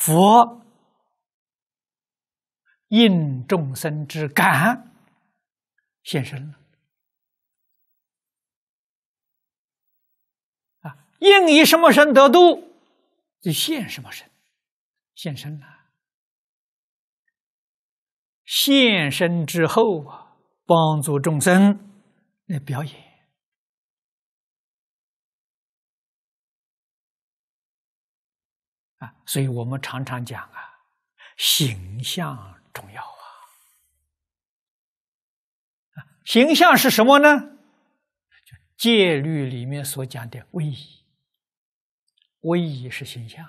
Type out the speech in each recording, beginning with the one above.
佛应众生之感，现身了。啊，应以什么身得度，就现什么身，现身了。现身之后啊，帮助众生来表演。所以我们常常讲啊，形象重要啊。形象是什么呢？就戒律里面所讲的威仪。威仪是形象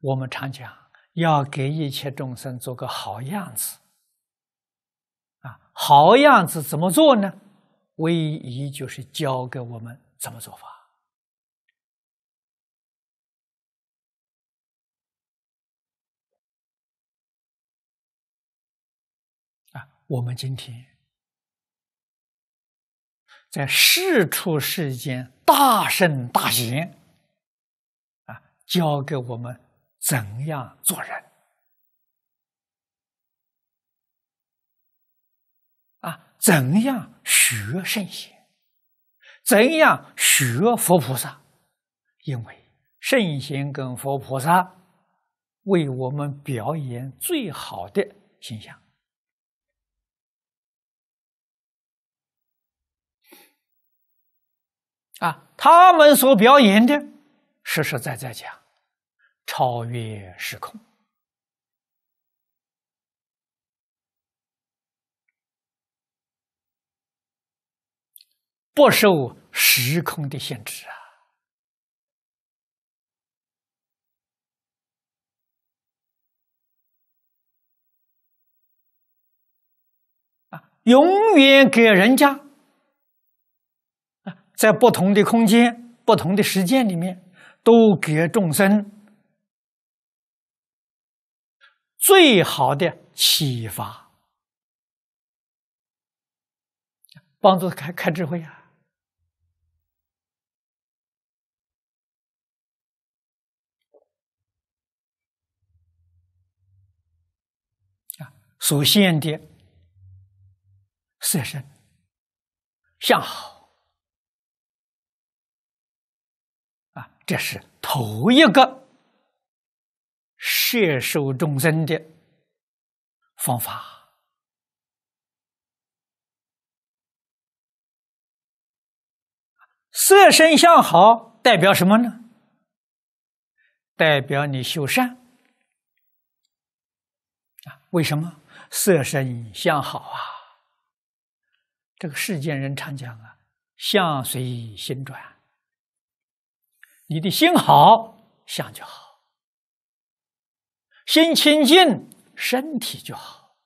我们常讲要给一切众生做个好样子啊。好样子怎么做呢？威仪就是教给我们怎么做法。我们今天在世出世间大圣大贤啊，教给我们怎样做人啊，怎样学圣贤，怎样学佛菩萨，因为圣贤跟佛菩萨为我们表演最好的形象。啊，他们所表演的，实实在在讲，超越时空，不受时空的限制啊！啊，永远给人家。在不同的空间、不同的时间里面，都给众生最好的启发，帮助开开智慧啊！啊，所现的色身向好。这是头一个摄受众生的方法。色身相好代表什么呢？代表你修善啊？为什么色身相好啊？这个世间人常讲啊，相随心转。你的心好，相就好；心清净，身体就好。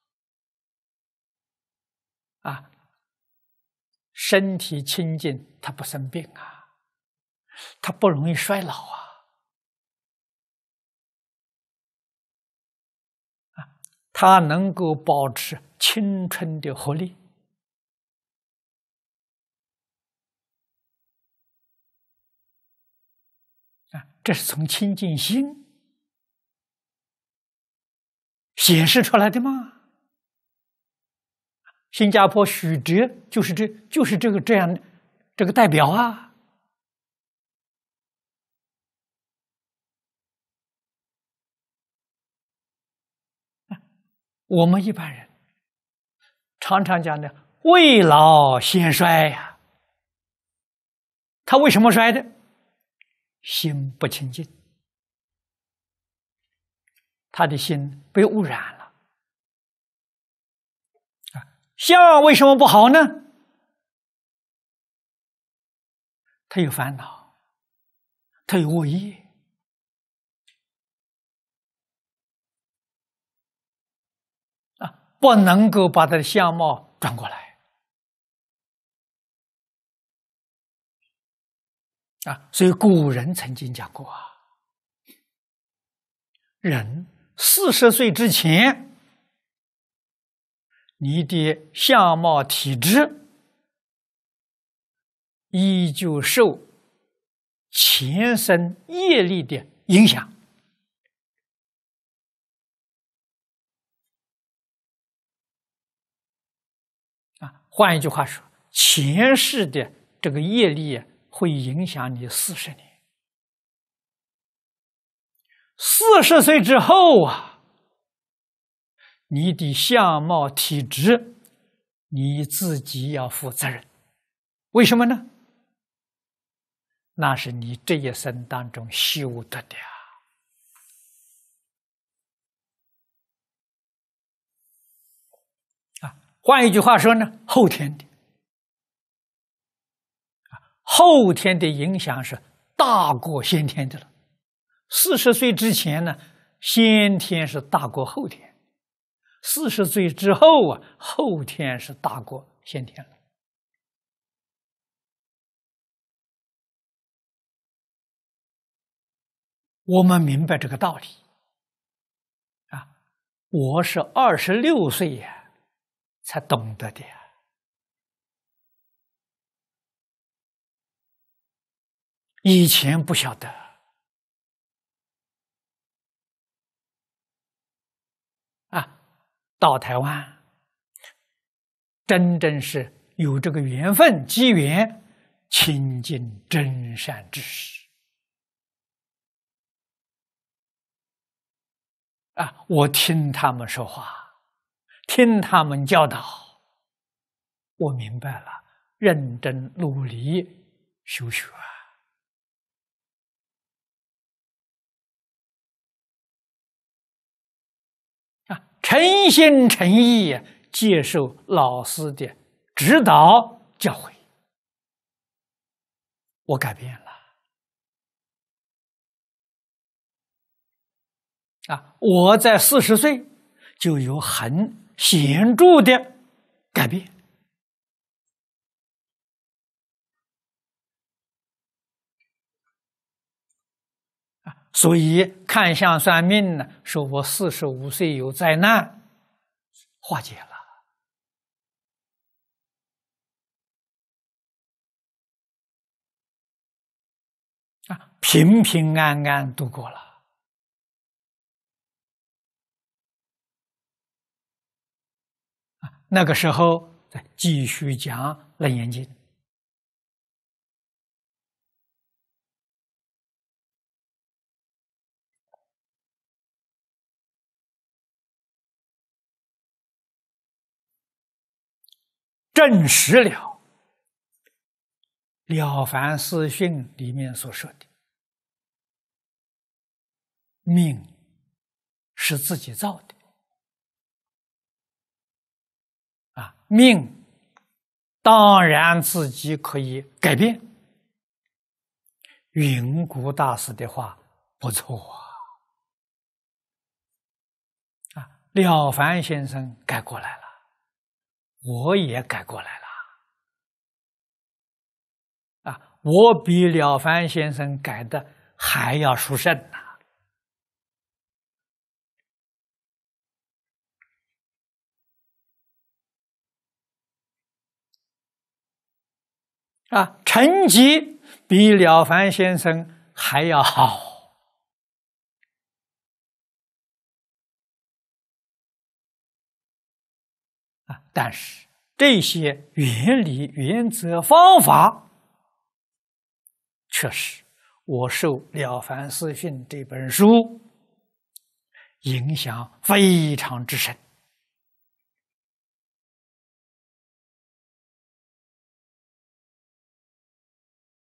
啊，身体清净，他不生病啊，他不容易衰老啊，啊，他能够保持青春的活力。啊，这是从清净心显示出来的吗？新加坡许哲就是这，就是这个这样这个代表啊。我们一般人常常讲的“未老先衰”呀，他为什么衰的？心不清净，他的心被污染了。啊，相为什么不好呢？他有烦恼，他有恶业，啊，不能够把他的相貌转过来。啊，所以古人曾经讲过啊，人四十岁之前，你的相貌、体质，依旧受前生业力的影响。啊，换一句话说，前世的这个业力。会影响你四十年。四十岁之后啊，你的相貌体质，你自己要负责任。为什么呢？那是你这一生当中修得的呀。啊，换一句话说呢，后天的。后天的影响是大过先天的了。四十岁之前呢，先天是大过后天；四十岁之后啊，后天是大过先天了。我们明白这个道理啊，我是二十六岁呀才懂得的呀。以前不晓得啊，到台湾真正是有这个缘分机缘，亲近真善知识啊！我听他们说话，听他们教导，我明白了，认真努力修学。诚心诚意接受老师的指导教诲，我改变了。啊，我在四十岁就有很显著的改变。所以看相算命呢，说我四十五岁有灾难，化解了啊，平平安安度过了那个时候再继续讲楞严经。证实了《了凡四训》里面所说的“命是自己造的”啊，命当然自己可以改变。云谷大师的话不错啊，啊，了凡先生改过来了。我也改过来了，啊，我比了凡先生改的还要殊胜啊。啊，成绩比了凡先生还要好。但是这些原理、原则、方法，确实，我受《了凡四训》这本书影响非常之深。